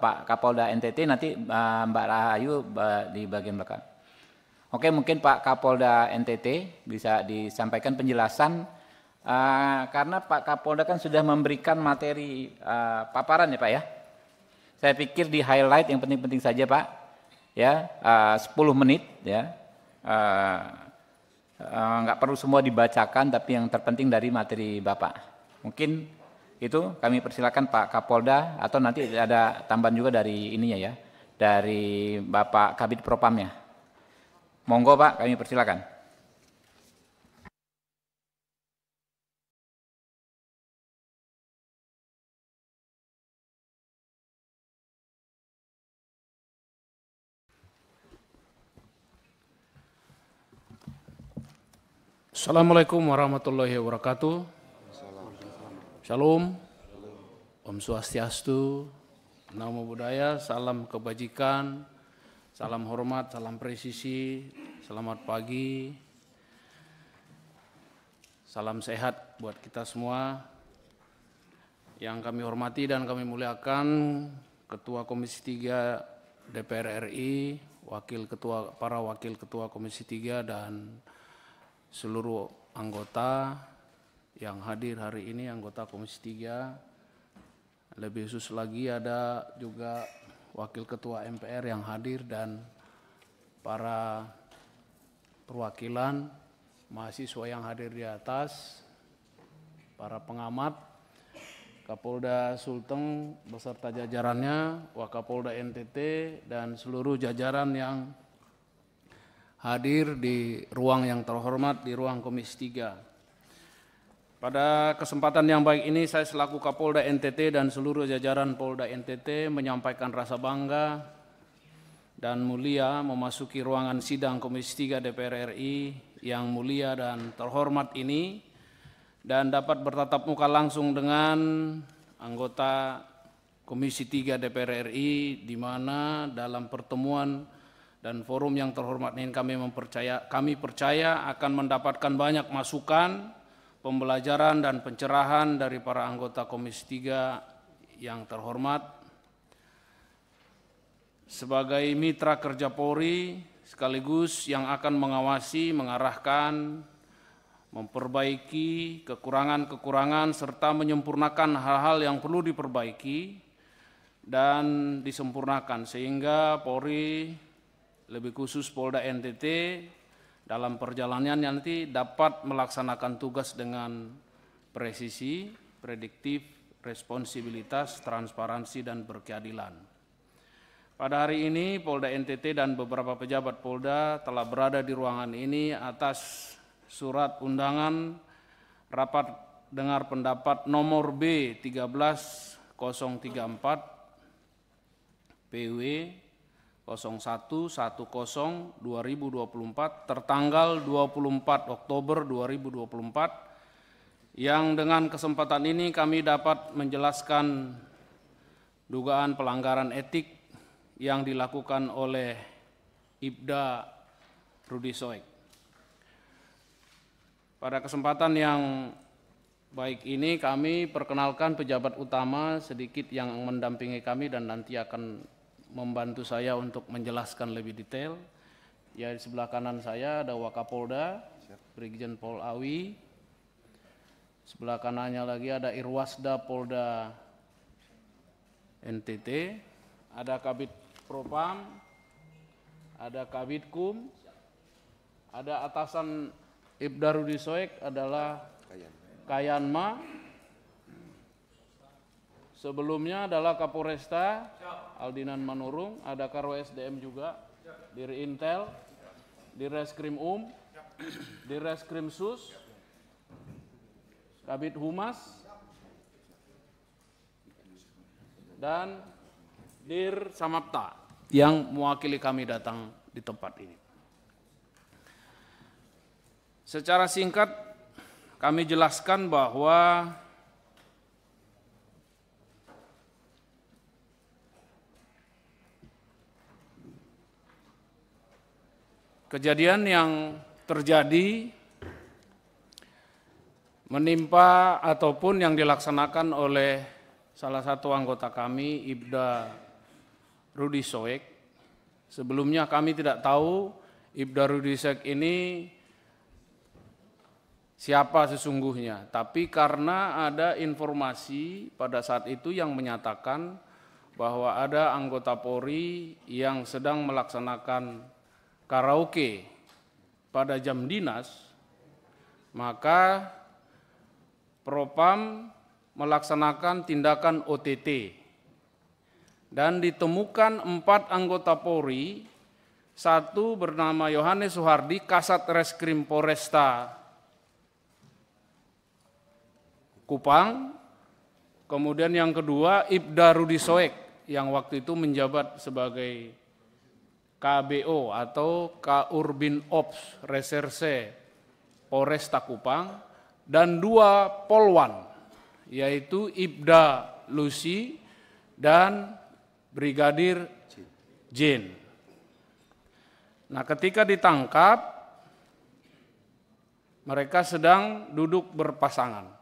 Pak Kapolda NTT nanti eh, Mbak Rahayu eh, di bagian belakang. Oke, mungkin Pak Kapolda NTT bisa disampaikan penjelasan eh, karena Pak Kapolda kan sudah memberikan materi paparan ya Pak ya. Saya pikir di highlight yang penting-penting saja Pak. Ya, 10 menit ya. nggak perlu semua dibacakan tapi yang terpenting dari materi Bapak. Mungkin itu kami persilakan Pak Kapolda atau nanti ada tambahan juga dari ininya ya dari Bapak Kabit Propamnya. Monggo Pak, kami persilakan. Assalamualaikum warahmatullahi wabarakatuh. Shalom. Om Swastiastu. Namo Buddhaya. Salam kebajikan. Salam hormat, salam presisi. Selamat pagi. Salam sehat buat kita semua. Yang kami hormati dan kami muliakan Ketua Komisi 3 DPR RI, Wakil Ketua para Wakil Ketua Komisi 3 dan seluruh anggota yang hadir hari ini anggota Komisi 3 lebih khusus lagi ada juga Wakil Ketua MPR yang hadir dan para perwakilan mahasiswa yang hadir di atas para pengamat Kapolda Sulteng beserta jajarannya Wakapolda NTT dan seluruh jajaran yang hadir di ruang yang terhormat di ruang Komisi 3 pada kesempatan yang baik ini saya selaku Kapolda NTT dan seluruh jajaran Polda NTT menyampaikan rasa bangga dan mulia memasuki ruangan sidang Komisi 3 DPR RI yang mulia dan terhormat ini dan dapat bertatap muka langsung dengan anggota Komisi 3 DPR RI di mana dalam pertemuan dan forum yang terhormat ini kami mempercaya kami percaya akan mendapatkan banyak masukan pembelajaran dan pencerahan dari para anggota Komisi 3 yang terhormat. Sebagai mitra kerja Polri, sekaligus yang akan mengawasi, mengarahkan, memperbaiki kekurangan-kekurangan serta menyempurnakan hal-hal yang perlu diperbaiki dan disempurnakan sehingga Polri lebih khusus Polda NTT dalam perjalanan nanti dapat melaksanakan tugas dengan presisi, prediktif, responsibilitas, transparansi, dan berkeadilan. Pada hari ini, Polda NTT dan beberapa pejabat Polda telah berada di ruangan ini atas surat undangan rapat dengar pendapat nomor B 13034 PW 01102024 tertanggal 24 Oktober 2024 yang dengan kesempatan ini kami dapat menjelaskan dugaan pelanggaran etik yang dilakukan oleh Ibda Rudi Soek. Pada kesempatan yang baik ini kami perkenalkan pejabat utama sedikit yang mendampingi kami dan nanti akan membantu saya untuk menjelaskan lebih detail. Ya di sebelah kanan saya ada Wakapolda, Brigjen Pol Awi. Sebelah kanannya lagi ada Irwasda Polda NTT, ada Kabit Propam, ada Kabit Kum, ada atasan Ibdarudi Soek adalah Kayanma, Sebelumnya adalah Kapolresta Aldinan Manurung, ada Karo SDM juga, di Intel, di Reskrim Um, di Reskrim Sus, Kabit Humas, dan Dir Samapta yang mewakili kami datang di tempat ini. Secara singkat kami jelaskan bahwa kejadian yang terjadi menimpa ataupun yang dilaksanakan oleh salah satu anggota kami, Ibda Rudi Soek. Sebelumnya kami tidak tahu Ibda Rudi Soek ini siapa sesungguhnya, tapi karena ada informasi pada saat itu yang menyatakan bahwa ada anggota Polri yang sedang melaksanakan karaoke pada jam dinas, maka Propam melaksanakan tindakan OTT dan ditemukan empat anggota Polri, satu bernama Yohanes Soehardi, Kasat Reskrim Poresta Kupang, kemudian yang kedua Ibda Rudi Soek yang waktu itu menjabat sebagai KBO atau Kaurbin Ops Reserse Polres Kupang dan dua Polwan yaitu Ibda Lusi dan Brigadir Jin. Nah, ketika ditangkap mereka sedang duduk berpasangan.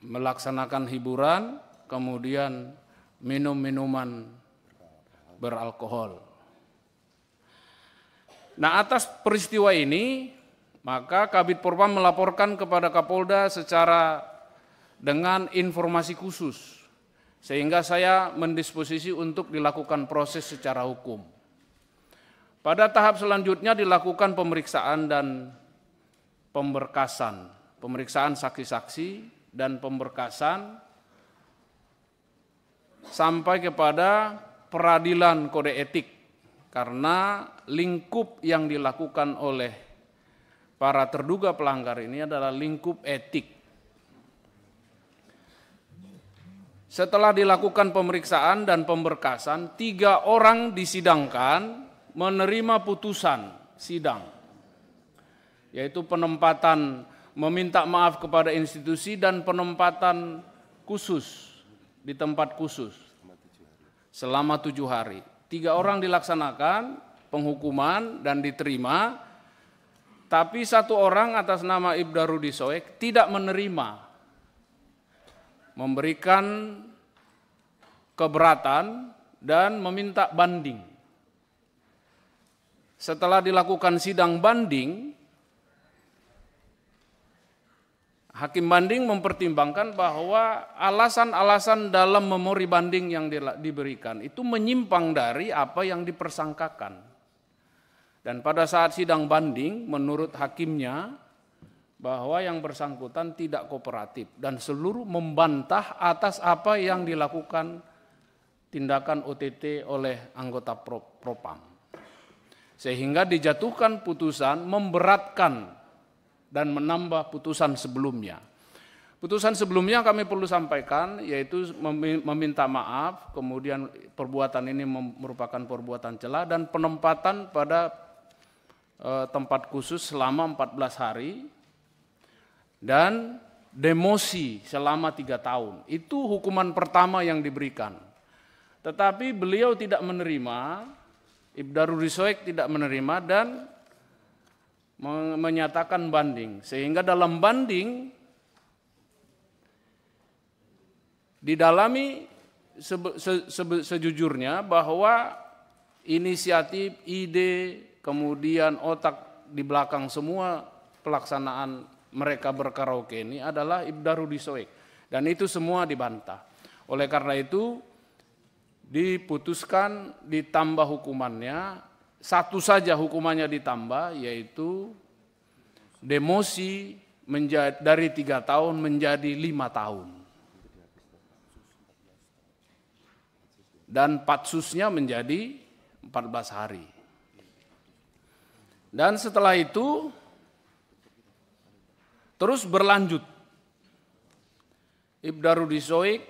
Melaksanakan hiburan kemudian minum minuman beralkohol. Nah atas peristiwa ini maka Kabit Propam melaporkan kepada Kapolda secara dengan informasi khusus sehingga saya mendisposisi untuk dilakukan proses secara hukum. Pada tahap selanjutnya dilakukan pemeriksaan dan pemberkasan, pemeriksaan saksi-saksi dan pemberkasan sampai kepada peradilan kode etik karena lingkup yang dilakukan oleh para terduga pelanggar ini adalah lingkup etik. Setelah dilakukan pemeriksaan dan pemberkasan, tiga orang disidangkan menerima putusan sidang, yaitu penempatan meminta maaf kepada institusi dan penempatan khusus di tempat khusus selama tujuh hari. Tiga orang dilaksanakan penghukuman dan diterima, tapi satu orang atas nama Rudi Soek tidak menerima, memberikan keberatan dan meminta banding. Setelah dilakukan sidang banding, Hakim banding mempertimbangkan bahwa alasan-alasan dalam memori banding yang diberikan itu menyimpang dari apa yang dipersangkakan. Dan pada saat sidang banding, menurut hakimnya, bahwa yang bersangkutan tidak kooperatif dan seluruh membantah atas apa yang dilakukan tindakan OTT oleh anggota Propam. Sehingga dijatuhkan putusan memberatkan dan menambah putusan sebelumnya. Putusan sebelumnya kami perlu sampaikan yaitu meminta maaf, kemudian perbuatan ini merupakan perbuatan celah dan penempatan pada eh, tempat khusus selama 14 hari dan demosi selama tiga tahun. Itu hukuman pertama yang diberikan. Tetapi beliau tidak menerima, Ibdarul Risoek tidak menerima dan menyatakan banding. Sehingga dalam banding didalami se se se sejujurnya bahwa inisiatif, ide, kemudian otak di belakang semua pelaksanaan mereka berkaraoke ini adalah Rudi Soek Dan itu semua dibantah. Oleh karena itu diputuskan ditambah hukumannya satu saja hukumannya ditambah yaitu demosi menjadi, dari tiga tahun menjadi lima tahun. Dan patsusnya menjadi 14 hari. Dan setelah itu terus berlanjut. Ibdarudisoik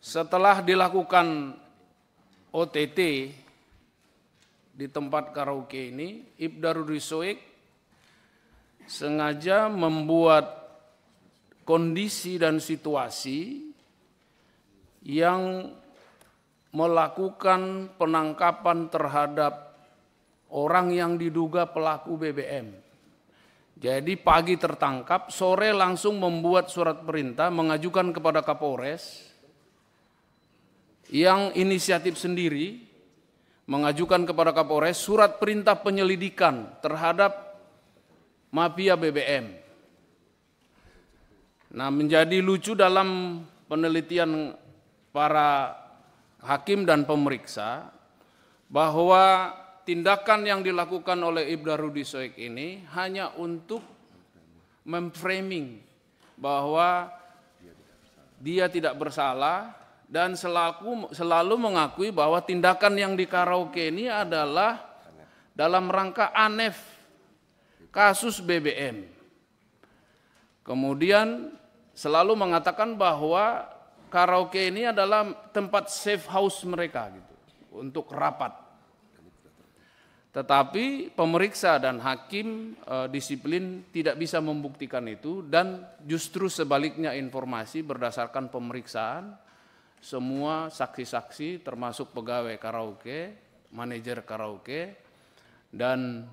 setelah dilakukan OTT di tempat karaoke ini, Ibdarul Risoik sengaja membuat kondisi dan situasi yang melakukan penangkapan terhadap orang yang diduga pelaku BBM. Jadi pagi tertangkap, sore langsung membuat surat perintah mengajukan kepada Kapolres yang inisiatif sendiri mengajukan kepada Kapolres surat perintah penyelidikan terhadap mafia BBM. Nah, menjadi lucu dalam penelitian para hakim dan pemeriksa bahwa tindakan yang dilakukan oleh Ibda Rudi Soek ini hanya untuk memframing bahwa dia tidak bersalah dan selaku, selalu mengakui bahwa tindakan yang di karaoke ini adalah dalam rangka ANEF, kasus BBM. Kemudian selalu mengatakan bahwa karaoke ini adalah tempat safe house mereka gitu untuk rapat. Tetapi pemeriksa dan hakim e, disiplin tidak bisa membuktikan itu dan justru sebaliknya informasi berdasarkan pemeriksaan semua saksi-saksi termasuk pegawai karaoke, manajer karaoke, dan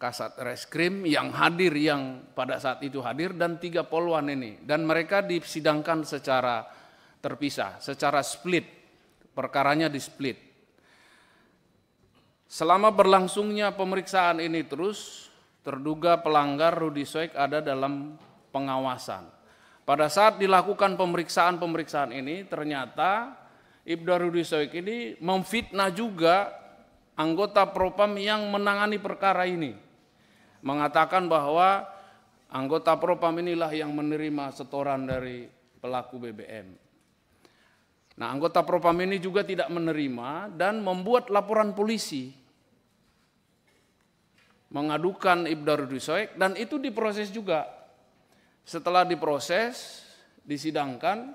kasat reskrim yang hadir yang pada saat itu hadir dan tiga poluan ini dan mereka disidangkan secara terpisah secara split perkaranya di split selama berlangsungnya pemeriksaan ini terus terduga pelanggar Rudi Soek ada dalam pengawasan pada saat dilakukan pemeriksaan-pemeriksaan ini ternyata Ibda Rudi Soek ini memfitnah juga anggota propam yang menangani perkara ini. Mengatakan bahwa anggota propam inilah yang menerima setoran dari pelaku BBM. Nah anggota propam ini juga tidak menerima dan membuat laporan polisi. Mengadukan Ibda Rudi Soek dan itu diproses juga setelah diproses, disidangkan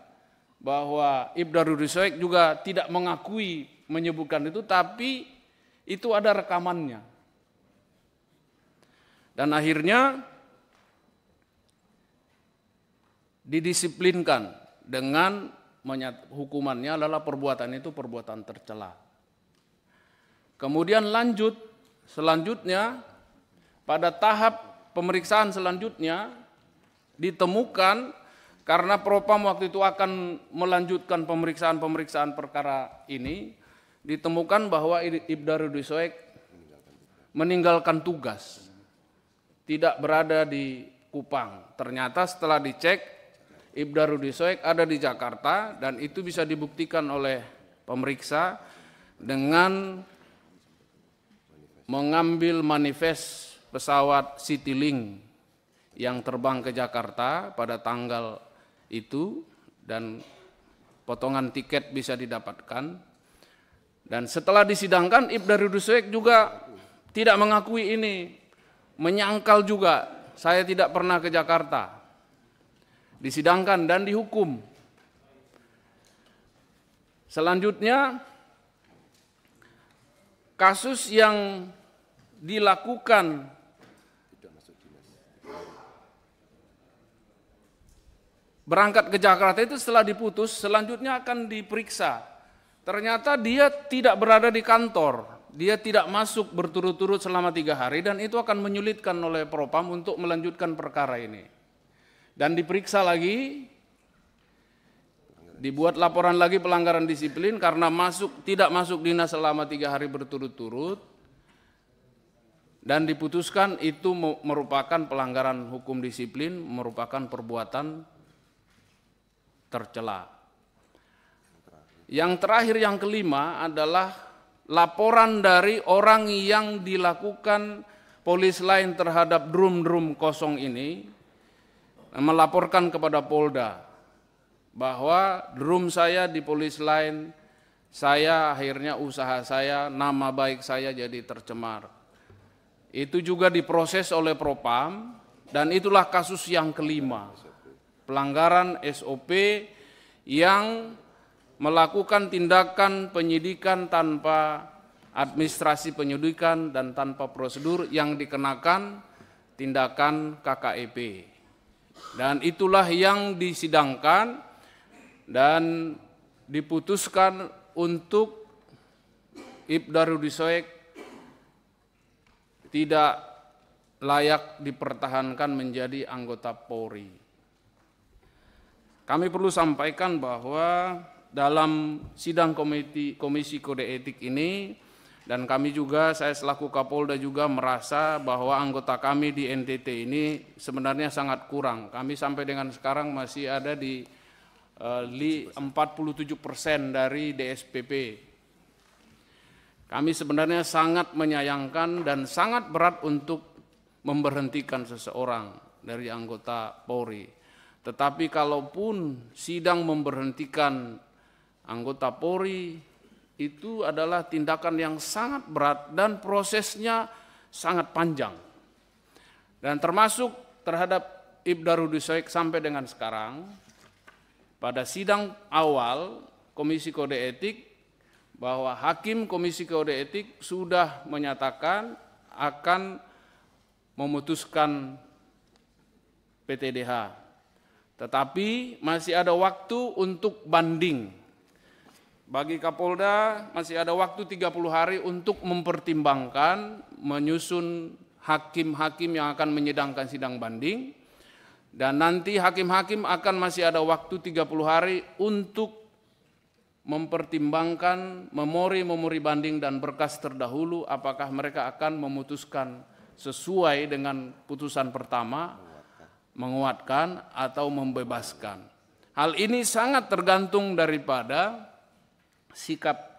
bahwa Ibnu Rusoek juga tidak mengakui menyebutkan itu, tapi itu ada rekamannya. Dan akhirnya didisiplinkan dengan hukumannya adalah perbuatan itu perbuatan tercela. Kemudian lanjut selanjutnya pada tahap pemeriksaan selanjutnya ditemukan karena propam waktu itu akan melanjutkan pemeriksaan-pemeriksaan perkara ini, ditemukan bahwa Ibdarudin Soek meninggalkan tugas, tidak berada di Kupang. Ternyata setelah dicek, Ibdarudin Soek ada di Jakarta dan itu bisa dibuktikan oleh pemeriksa dengan mengambil manifest pesawat Citylink yang terbang ke Jakarta pada tanggal itu dan potongan tiket bisa didapatkan. Dan setelah disidangkan Ibnu Ruswek juga tidak mengakui ini, menyangkal juga saya tidak pernah ke Jakarta. Disidangkan dan dihukum. Selanjutnya kasus yang dilakukan berangkat ke Jakarta itu setelah diputus, selanjutnya akan diperiksa. Ternyata dia tidak berada di kantor, dia tidak masuk berturut-turut selama tiga hari dan itu akan menyulitkan oleh propam untuk melanjutkan perkara ini. Dan diperiksa lagi, dibuat laporan lagi pelanggaran disiplin karena masuk tidak masuk dinas selama tiga hari berturut-turut dan diputuskan itu merupakan pelanggaran hukum disiplin, merupakan perbuatan tercela. Yang terakhir yang kelima adalah laporan dari orang yang dilakukan polis lain terhadap drum-drum kosong ini melaporkan kepada Polda bahwa drum saya di polis lain saya akhirnya usaha saya nama baik saya jadi tercemar. Itu juga diproses oleh Propam dan itulah kasus yang kelima pelanggaran SOP yang melakukan tindakan penyidikan tanpa administrasi penyidikan dan tanpa prosedur yang dikenakan tindakan KKEP. Dan itulah yang disidangkan dan diputuskan untuk Ibdarudi Soek tidak layak dipertahankan menjadi anggota Polri. Kami perlu sampaikan bahwa dalam sidang komiti, komisi kode etik ini dan kami juga saya selaku Kapolda juga merasa bahwa anggota kami di NTT ini sebenarnya sangat kurang. Kami sampai dengan sekarang masih ada di eh, uh, 47 persen dari DSPP. Kami sebenarnya sangat menyayangkan dan sangat berat untuk memberhentikan seseorang dari anggota Polri. Tetapi kalaupun sidang memberhentikan anggota Polri itu adalah tindakan yang sangat berat dan prosesnya sangat panjang. Dan termasuk terhadap Ibda Rudisoyek sampai dengan sekarang, pada sidang awal Komisi Kode Etik bahwa hakim Komisi Kode Etik sudah menyatakan akan memutuskan PTDH tetapi masih ada waktu untuk banding. Bagi Kapolda masih ada waktu 30 hari untuk mempertimbangkan, menyusun hakim-hakim yang akan menyidangkan sidang banding. Dan nanti hakim-hakim akan masih ada waktu 30 hari untuk mempertimbangkan memori-memori banding dan berkas terdahulu apakah mereka akan memutuskan sesuai dengan putusan pertama menguatkan atau membebaskan. Hal ini sangat tergantung daripada sikap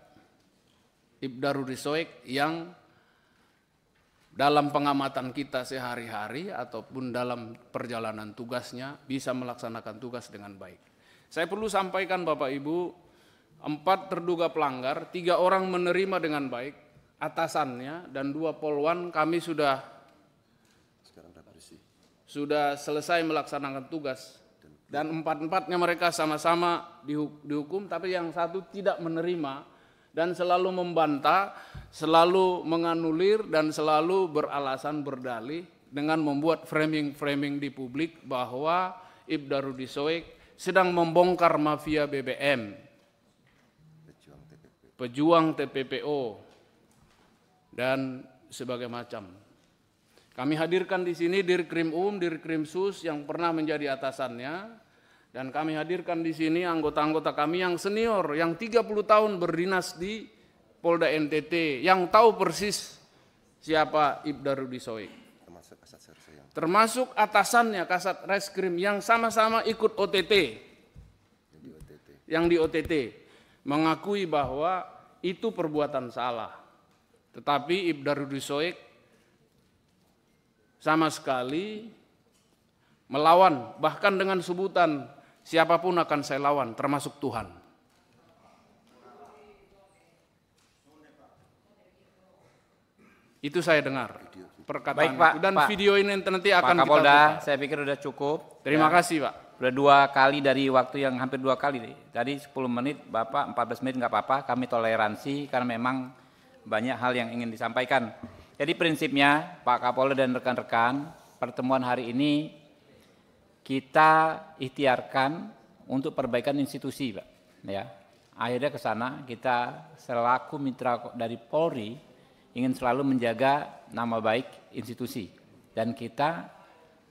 Ibdaruri Soek yang dalam pengamatan kita sehari-hari ataupun dalam perjalanan tugasnya bisa melaksanakan tugas dengan baik. Saya perlu sampaikan Bapak Ibu, empat terduga pelanggar, tiga orang menerima dengan baik atasannya dan dua polwan kami sudah sudah selesai melaksanakan tugas dan empat-empatnya mereka sama-sama dihukum tapi yang satu tidak menerima dan selalu membantah, selalu menganulir dan selalu beralasan berdalih dengan membuat framing-framing di publik bahwa Rudi Soek sedang membongkar mafia BBM. Pejuang TPPO dan sebagai macam. Kami hadirkan di sini Dirkrim Um, Dirkrim Sus yang pernah menjadi atasannya dan kami hadirkan di sini anggota-anggota kami yang senior yang 30 tahun berdinas di Polda NTT yang tahu persis siapa Ibda Rudi Soek. Termasuk, Termasuk atasannya Kasat Reskrim yang sama-sama ikut OTT. Yang di OTT. mengakui bahwa itu perbuatan salah. Tetapi Ibda Rudi Soek sama sekali melawan, bahkan dengan sebutan siapapun akan saya lawan, termasuk Tuhan. Itu saya dengar perkataan Baik, Pak, itu. dan Pak, video ini nanti akan Pak Kapolda, kita saya pikir sudah cukup. Terima ya. kasih, Pak. Sudah dua kali dari waktu yang hampir dua kali. Tadi 10 menit, Bapak 14 menit nggak apa-apa, kami toleransi karena memang banyak hal yang ingin disampaikan. Jadi prinsipnya Pak Kapolda dan rekan-rekan, pertemuan hari ini kita ikhtiarkan untuk perbaikan institusi, Pak. Ya. Akhirnya ke sana kita selaku mitra dari Polri ingin selalu menjaga nama baik institusi dan kita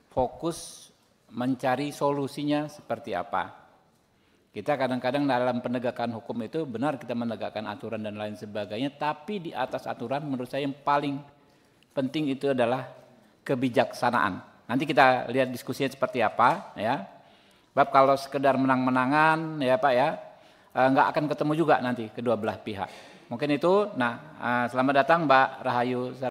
fokus mencari solusinya seperti apa. Kita kadang-kadang dalam penegakan hukum itu benar kita menegakkan aturan dan lain sebagainya, tapi di atas aturan menurut saya yang paling penting itu adalah kebijaksanaan. Nanti kita lihat diskusinya seperti apa ya. Bab kalau sekedar menang-menangan ya Pak ya, eh, nggak akan ketemu juga nanti kedua belah pihak. Mungkin itu. Nah, eh, selamat datang Mbak Rahayu.